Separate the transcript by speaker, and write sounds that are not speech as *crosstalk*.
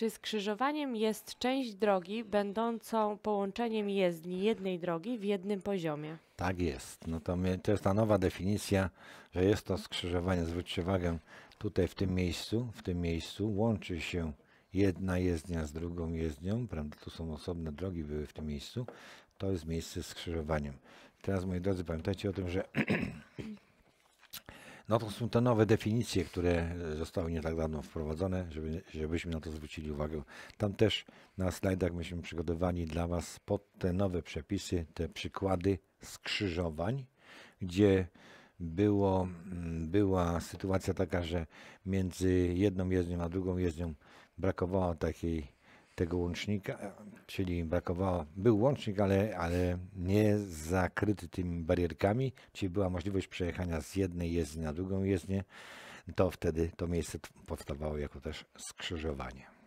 Speaker 1: Czy skrzyżowaniem jest część drogi będącą połączeniem jezdni jednej drogi w jednym poziomie?
Speaker 2: Tak jest. No to, to jest ta nowa definicja, że jest to skrzyżowanie. Zwróćcie uwagę, tutaj w tym miejscu, w tym miejscu łączy się jedna jezdnia z drugą jezdnią, prawda? Tu są osobne drogi były w tym miejscu. To jest miejsce z skrzyżowaniem. Teraz, moi drodzy, pamiętajcie o tym, że *clears throat* No to są te nowe definicje, które zostały nie tak dawno wprowadzone, żeby, żebyśmy na to zwrócili uwagę. Tam też na slajdach myśmy przygotowani dla Was pod te nowe przepisy, te przykłady skrzyżowań, gdzie było, była sytuacja taka, że między jedną jezdnią a drugą jezdnią brakowało takiej tego łącznika, czyli brakowało, był łącznik, ale, ale nie zakryty tymi barierkami, czyli była możliwość przejechania z jednej jezdni na drugą jezdnię, to wtedy to miejsce powstawało jako też skrzyżowanie.